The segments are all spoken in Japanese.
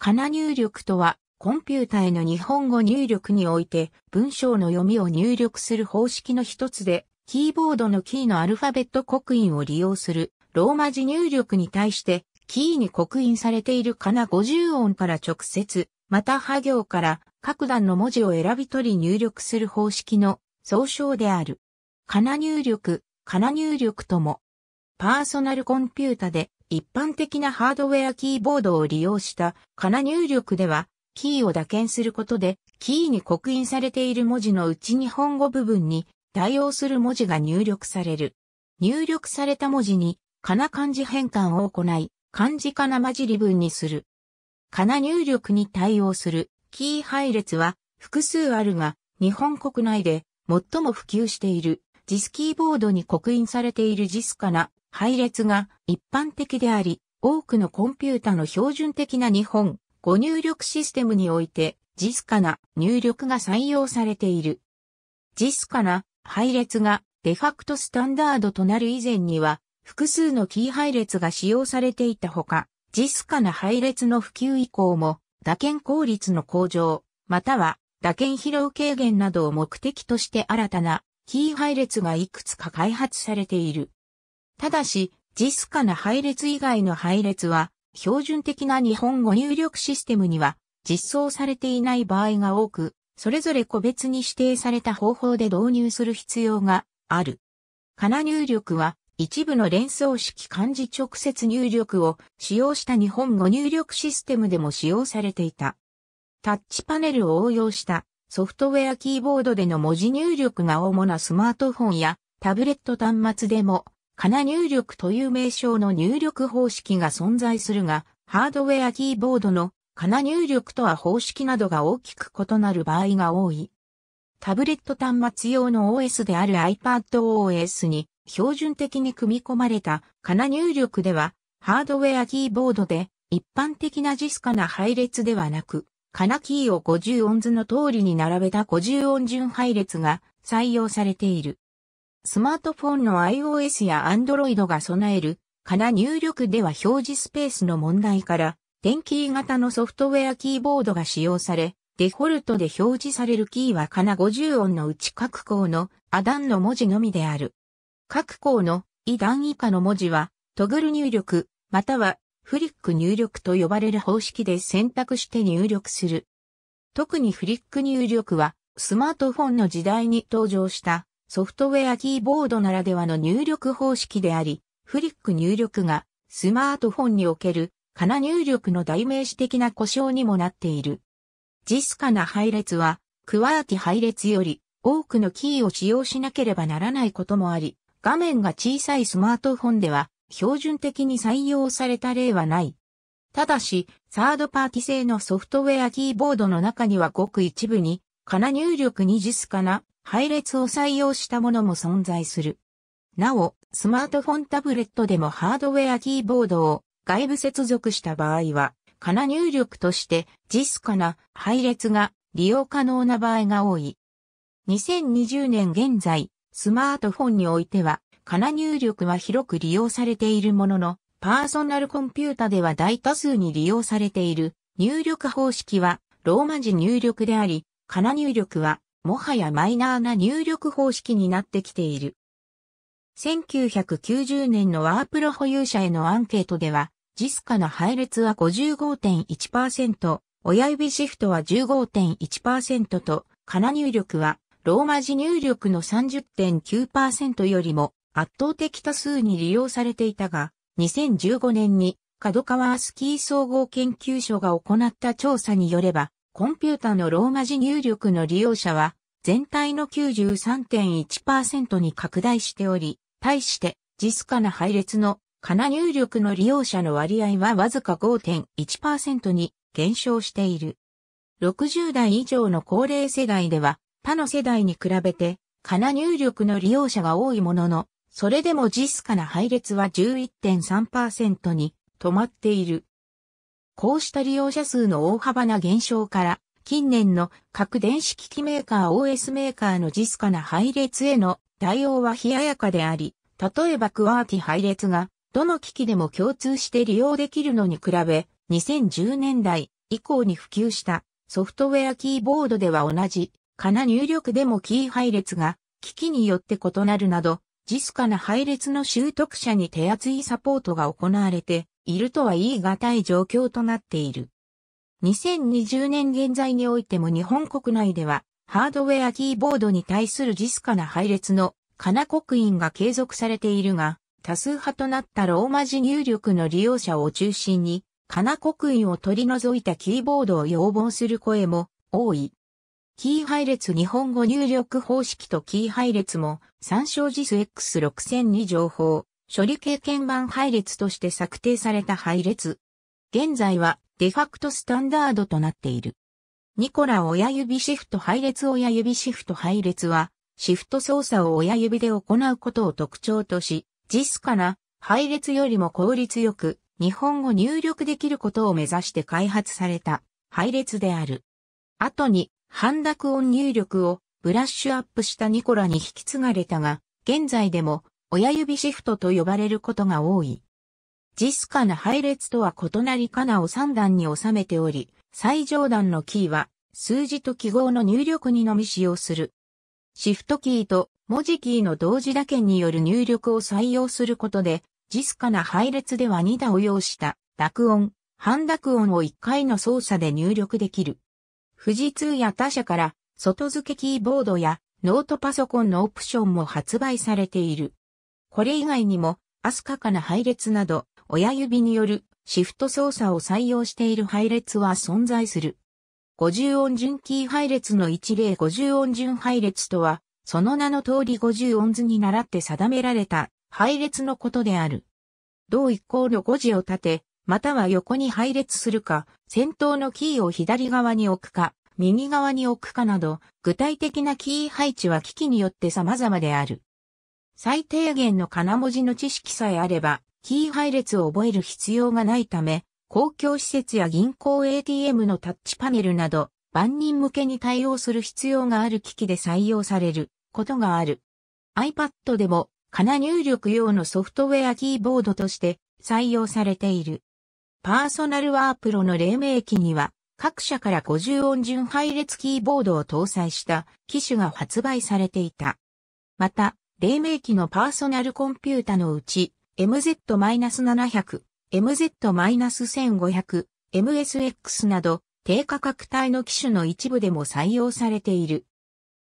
かな入力とは、コンピュータへの日本語入力において、文章の読みを入力する方式の一つで、キーボードのキーのアルファベット刻印を利用する、ローマ字入力に対して、キーに刻印されているかな50音から直接、また波行から各段の文字を選び取り入力する方式の総称である。かな入力、かな入力とも、パーソナルコンピュータで一般的なハードウェアキーボードを利用したカナ入力では、キーを打鍵することで、キーに刻印されている文字のうち日本語部分に対応する文字が入力される。入力された文字に、かな漢字変換を行い、漢字かな混じり文にする。かな入力に対応するキー配列は複数あるが、日本国内で最も普及している JIS キーボードに刻印されている JIS かな配列が一般的であり、多くのコンピュータの標準的な日本語入力システムにおいて、j i s c な入力が採用されている。j i s c な配列がデファクトスタンダードとなる以前には、複数のキー配列が使用されていたほか、j i s c な配列の普及以降も、打鍵効率の向上、または打鍵疲労軽減などを目的として新たなキー配列がいくつか開発されている。ただし、ジスカな配列以外の配列は、標準的な日本語入力システムには実装されていない場合が多く、それぞれ個別に指定された方法で導入する必要がある。カナ入力は、一部の連想式漢字直接入力を使用した日本語入力システムでも使用されていた。タッチパネルを応用したソフトウェアキーボードでの文字入力が主なスマートフォンやタブレット端末でもかな入力という名称の入力方式が存在するが、ハードウェアキーボードのかな入力とは方式などが大きく異なる場合が多い。タブレット端末用の OS である iPadOS に標準的に組み込まれたかな入力では、ハードウェアキーボードで一般的なジスカな配列ではなく、かなキーを50音図の通りに並べた50音順配列が採用されている。スマートフォンの iOS や Android が備える、かな入力では表示スペースの問題から、点キー型のソフトウェアキーボードが使用され、デフォルトで表示されるキーはかな50音のうち各項のアダンの文字のみである。各項のイ段以下の文字は、トグル入力、またはフリック入力と呼ばれる方式で選択して入力する。特にフリック入力は、スマートフォンの時代に登場したソフトウェアキーボードならではの入力方式であり、フリック入力がスマートフォンにおけるカナ入力の代名詞的な故障にもなっている。ジスカナ配列は、クワーティ配列より多くのキーを使用しなければならないこともあり、画面が小さいスマートフォンでは標準的に採用された例はない。ただし、サードパーティ製のソフトウェアキーボードの中にはごく一部に、カナ入力にジスカナ配列を採用したものも存在する。なお、スマートフォンタブレットでもハードウェアキーボードを外部接続した場合は、かな入力としてジスかな配列が利用可能な場合が多い。2020年現在、スマートフォンにおいては、かな入力は広く利用されているものの、パーソナルコンピュータでは大多数に利用されている入力方式はローマ字入力であり、かな入力はもはやマイナーな入力方式になってきている。1990年のワープロ保有者へのアンケートでは、ジスカの配列は55.1%、親指シフトは15.1%と、カナ入力はローマ字入力の30.9%よりも圧倒的多数に利用されていたが、2015年に角川スキー総合研究所が行った調査によれば、コンピュータのローマ字入力の利用者は、全体の93.1%に拡大しており、対して、実かな配列のカナ入力の利用者の割合はわずか5.1%に減少している。60代以上の高齢世代では、他の世代に比べて、カナ入力の利用者が多いものの、それでも実かな配列は11.3%に止まっている。こうした利用者数の大幅な減少から、近年の各電子機器メーカー OS メーカーのジスカな配列への対応は冷ややかであり、例えばクワーティ配列がどの機器でも共通して利用できるのに比べ、2010年代以降に普及したソフトウェアキーボードでは同じ、かな入力でもキー配列が機器によって異なるなど、ジスカな配列の習得者に手厚いサポートが行われているとは言い難い状況となっている。2020年現在においても日本国内では、ハードウェアキーボードに対するスカな配列のカナ刻印が継続されているが、多数派となったローマ字入力の利用者を中心に、カナ刻印を取り除いたキーボードを要望する声も多い。キー配列日本語入力方式とキー配列も参照ス X6002 情報処理経鍵盤配列として策定された配列。現在はデファクトスタンダードとなっている。ニコラ親指シフト配列親指シフト配列は、シフト操作を親指で行うことを特徴とし、JIS から配列よりも効率よく日本語入力できることを目指して開発された配列である。後に半濁音入力をブラッシュアップしたニコラに引き継がれたが、現在でも親指シフトと呼ばれることが多い。ジスカな配列とは異なりカナを3段に収めており、最上段のキーは数字と記号の入力にのみ使用する。シフトキーと文字キーの同時打鍵による入力を採用することで、ジスカな配列では2打を要した濁音、半濁音を1回の操作で入力できる。富士通や他社から外付けキーボードやノートパソコンのオプションも発売されている。これ以外にも、アスカカな配列など、親指によるシフト操作を採用している配列は存在する。50音順キー配列の一例50音順配列とは、その名の通り50音図に倣って定められた配列のことである。同一項の5字を立て、または横に配列するか、先頭のキーを左側に置くか、右側に置くかなど、具体的なキー配置は機器によって様々である。最低限の金文字の知識さえあれば、キー配列を覚える必要がないため、公共施設や銀行 ATM のタッチパネルなど、万人向けに対応する必要がある機器で採用されることがある。iPad でも、金入力用のソフトウェアキーボードとして採用されている。パーソナルワープロの黎明期には、各社から50音順配列キーボードを搭載した機種が発売されていた。また、黎明期のパーソナルコンピュータのうち、MZ-700、MZ-1500、MSX など、低価格帯の機種の一部でも採用されている。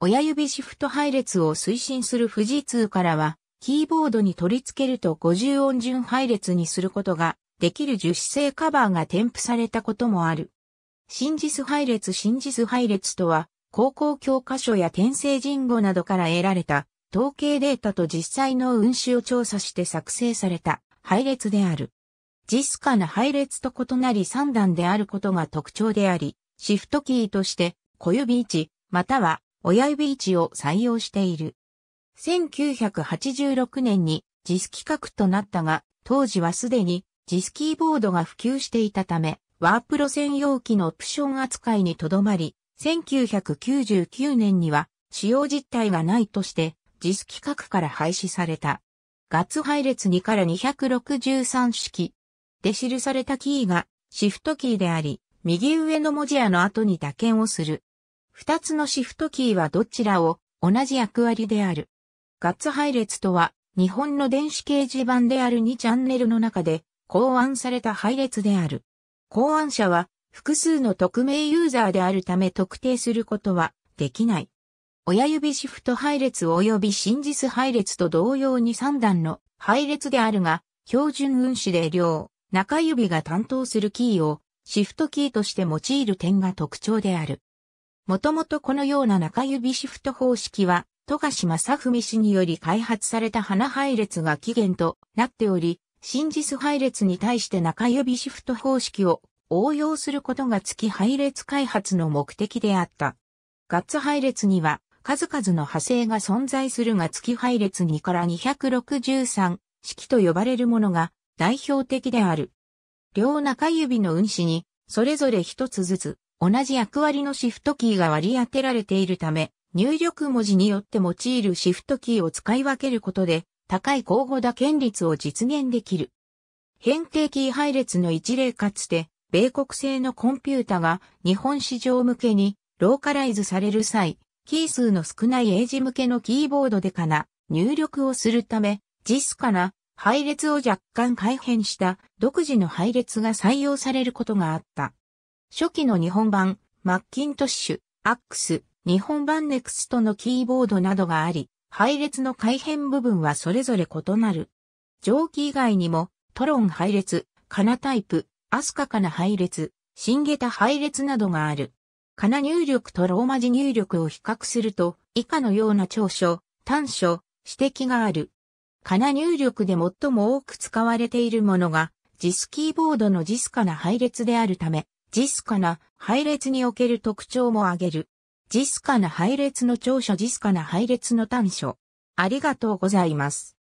親指シフト配列を推進する富士通からは、キーボードに取り付けると50音順配列にすることができる樹脂製カバーが添付されたこともある。真実配列真実配列とは、高校教科書や転生人語などから得られた統計データと実際の運種を調査して作成された配列である。ジスカの配列と異なり3段であることが特徴であり、シフトキーとして小指位置、または親指位置を採用している。1986年にジス規格となったが、当時はすでにジスキーボードが普及していたため、ワープロ専用機のオプション扱いにとどまり、1999年には使用実態がないとして JIS 規格から廃止された。ガッツ配列2から263式で記されたキーがシフトキーであり、右上の文字やの後に打鍵をする。二つのシフトキーはどちらを同じ役割である。ガッツ配列とは、日本の電子掲示板である2チャンネルの中で考案された配列である。考案者は複数の匿名ユーザーであるため特定することはできない。親指シフト配列及び真実配列と同様に3段の配列であるが、標準運指で両中指が担当するキーをシフトキーとして用いる点が特徴である。もともとこのような中指シフト方式は、富樫正文氏により開発された花配列が起源となっており、真実配列に対して中指シフト方式を応用することが月配列開発の目的であった。ガッツ配列には数々の派生が存在するが月配列2から263式と呼ばれるものが代表的である。両中指の運指にそれぞれ一つずつ同じ役割のシフトキーが割り当てられているため入力文字によって用いるシフトキーを使い分けることで高い交互打鍵率を実現できる。変形キー配列の一例かつて米国製のコンピュータが日本市場向けにローカライズされる際、キー数の少ないエイジ向けのキーボードでかな入力をするため、JIS から配列を若干改変した独自の配列が採用されることがあった。初期の日本版、マッキントッシュ、アックス、日本版ネクストのキーボードなどがあり、配列の改変部分はそれぞれ異なる。上記以外にも、トロン配列、カナタイプ、アスカカナ配列、シンゲタ配列などがある。かな入力とローマ字入力を比較すると、以下のような長所、短所、指摘がある。かな入力で最も多く使われているものが、ジスキーボードのジスカな配列であるため、ジスカな配列における特徴も挙げる。ジスカな配列の長所ジスカな配列の短所。ありがとうございます。